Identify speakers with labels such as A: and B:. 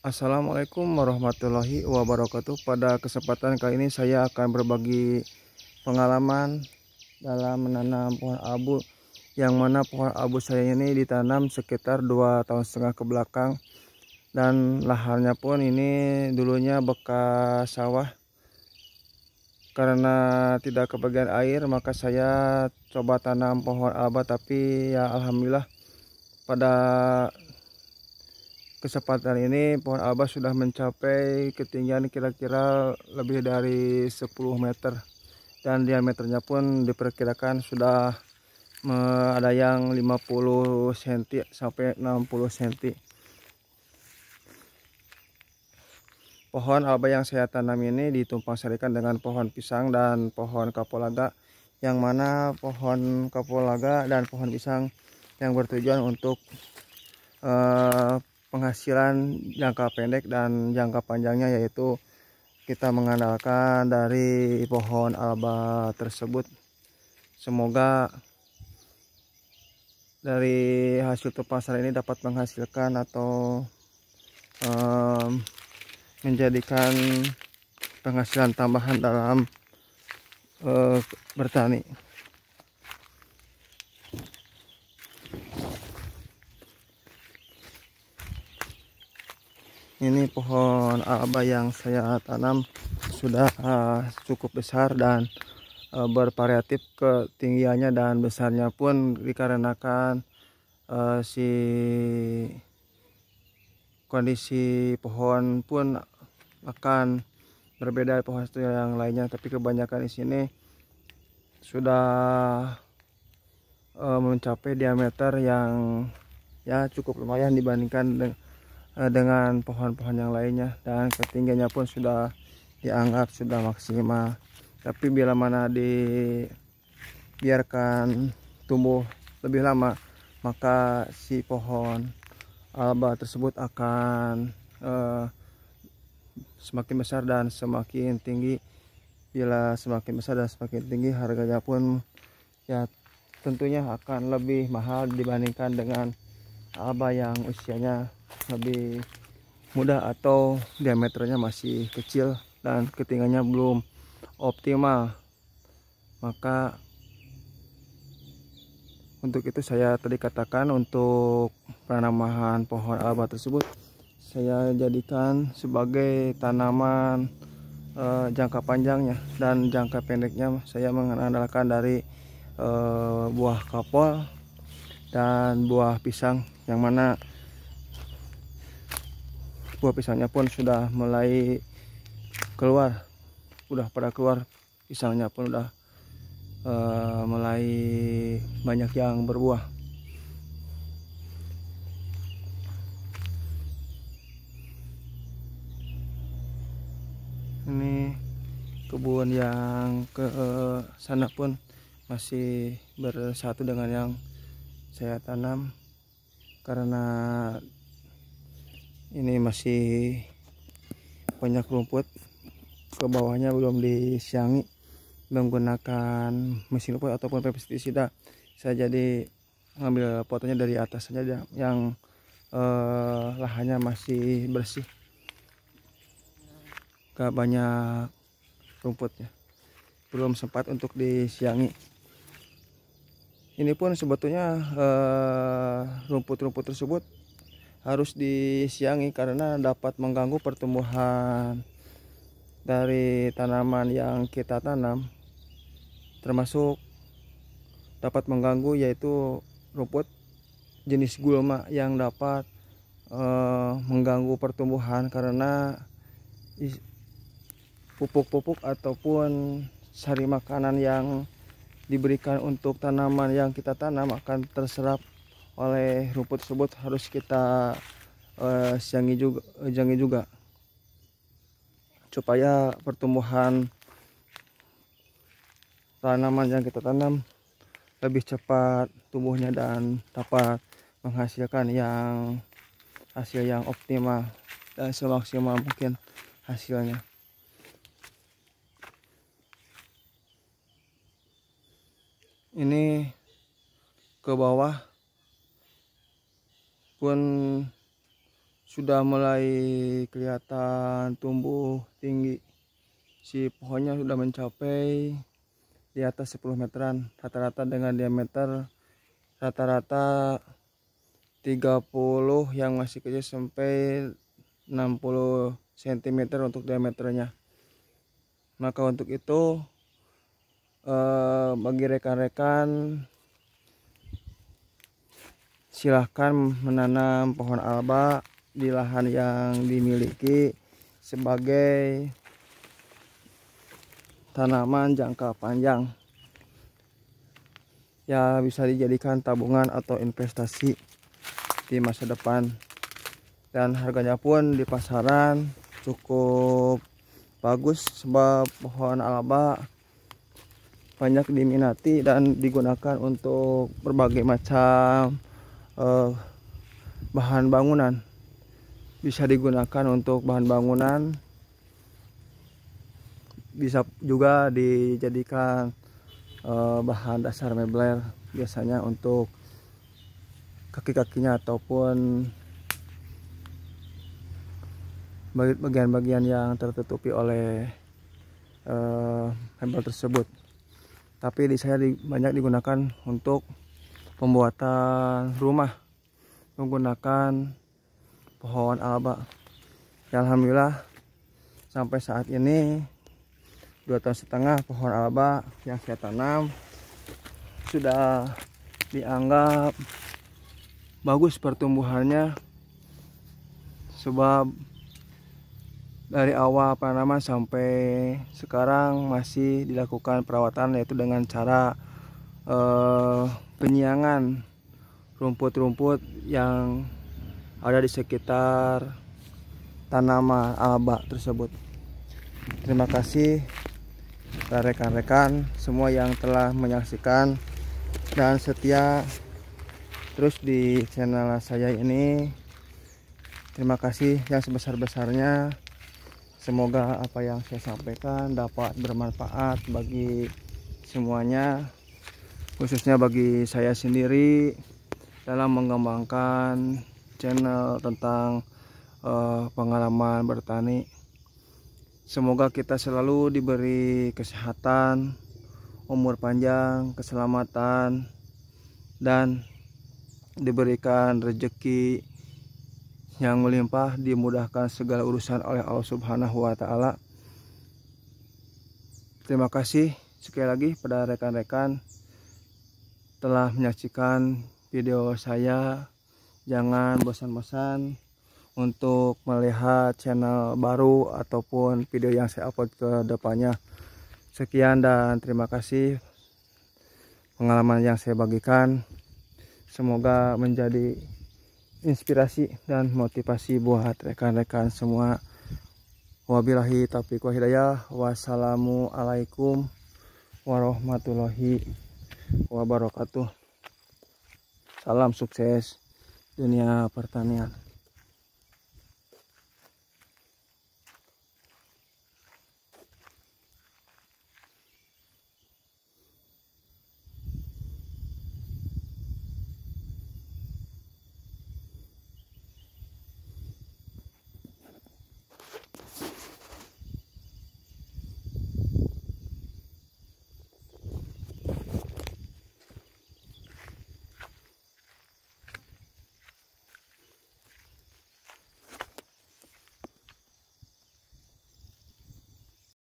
A: Assalamualaikum warahmatullahi wabarakatuh Pada kesempatan kali ini saya akan berbagi pengalaman dalam menanam pohon abu Yang mana pohon abu saya ini ditanam sekitar 2 tahun setengah ke belakang Dan lahannya pun ini dulunya bekas sawah Karena tidak kebagian air maka saya coba tanam pohon abu Tapi ya Alhamdulillah pada kesempatan ini pohon alba sudah mencapai ketinggian kira-kira lebih dari 10 meter dan diameternya pun diperkirakan sudah ada yang 50 cm sampai 60 cm pohon alba yang saya tanam ini ditumpang serikan dengan pohon pisang dan pohon kapulaga yang mana pohon kapulaga dan pohon pisang yang bertujuan untuk uh, penghasilan jangka pendek dan jangka panjangnya yaitu kita mengandalkan dari pohon alba tersebut semoga dari hasil terpasar ini dapat menghasilkan atau um, menjadikan penghasilan tambahan dalam uh, bertani ini pohon aba yang saya tanam sudah uh, cukup besar dan uh, bervariatif ketinggiannya dan besarnya pun dikarenakan uh, si kondisi pohon pun akan berbeda pohon satu yang lainnya tapi kebanyakan di sini sudah uh, mencapai diameter yang ya cukup lumayan dibandingkan dengan Eh, dengan pohon-pohon yang lainnya dan ketinggiannya pun sudah dianggap sudah maksimal tapi bila mana dibiarkan tumbuh lebih lama maka si pohon alba tersebut akan uh, semakin besar dan semakin tinggi bila semakin besar dan semakin tinggi harganya pun ya tentunya akan lebih mahal dibandingkan dengan apa yang usianya lebih muda atau diameternya masih kecil dan ketinggiannya belum optimal maka untuk itu saya tadi katakan untuk penanaman pohon alba tersebut saya jadikan sebagai tanaman e, jangka panjangnya dan jangka pendeknya saya mengandalkan dari e, buah kapol dan buah pisang yang mana buah pisangnya pun sudah mulai keluar udah pada keluar pisangnya pun udah uh, mulai banyak yang berbuah ini kebun yang ke sana pun masih bersatu dengan yang saya tanam karena ini masih banyak rumput ke bawahnya belum disiangi menggunakan mesin rumput ataupun pestisida saya jadi ngambil fotonya dari atas saja yang, eh, lahannya masih bersih gak banyak rumputnya belum sempat untuk disiangi ini pun sebetulnya eh, rumput-rumput tersebut harus disiangi karena dapat mengganggu pertumbuhan dari tanaman yang kita tanam termasuk dapat mengganggu yaitu rumput jenis gulma yang dapat eh, mengganggu pertumbuhan karena pupuk-pupuk ataupun sari makanan yang diberikan untuk tanaman yang kita tanam akan terserap oleh rumput tersebut harus kita uh, siangi juga eh, jangi juga supaya pertumbuhan tanaman yang kita tanam lebih cepat tumbuhnya dan dapat menghasilkan yang hasil yang optimal dan semaksimal mungkin hasilnya ini ke bawah pun sudah mulai kelihatan tumbuh tinggi si pohonnya sudah mencapai di atas 10 meteran rata-rata dengan diameter rata-rata 30 yang masih kecil sampai 60 cm untuk diameternya maka untuk itu eh, bagi rekan-rekan silahkan menanam pohon alba di lahan yang dimiliki sebagai tanaman jangka panjang ya bisa dijadikan tabungan atau investasi di masa depan dan harganya pun di pasaran cukup bagus sebab pohon alba banyak diminati dan digunakan untuk berbagai macam uh, bahan bangunan bisa digunakan untuk bahan bangunan bisa juga dijadikan uh, bahan dasar mebler biasanya untuk kaki-kakinya ataupun bagian-bagian yang tertutupi oleh uh, eh, mebel tersebut tapi di saya banyak digunakan untuk pembuatan rumah menggunakan pohon alba ya, Alhamdulillah sampai saat ini dua tahun setengah pohon alba yang saya tanam sudah dianggap bagus pertumbuhannya sebab dari awal penanaman sampai sekarang masih dilakukan perawatan yaitu dengan cara eh, penyiangan rumput-rumput yang ada di sekitar tanaman alba tersebut. Terima kasih rekan-rekan semua yang telah menyaksikan dan setia terus di channel saya ini. Terima kasih yang sebesar-besarnya. Semoga apa yang saya sampaikan dapat bermanfaat bagi semuanya, khususnya bagi saya sendiri dalam mengembangkan channel tentang uh, pengalaman bertani. Semoga kita selalu diberi kesehatan, umur panjang, keselamatan, dan diberikan rejeki yang melimpah dimudahkan segala urusan oleh Allah Subhanahu wa taala. Terima kasih sekali lagi pada rekan-rekan telah menyaksikan video saya. Jangan bosan-bosan untuk melihat channel baru ataupun video yang saya upload ke depannya. Sekian dan terima kasih pengalaman yang saya bagikan. Semoga menjadi inspirasi dan motivasi buat rekan-rekan semua wabillahi taufiq wa hidayah wassalamualaikum warahmatullahi wabarakatuh salam sukses dunia pertanian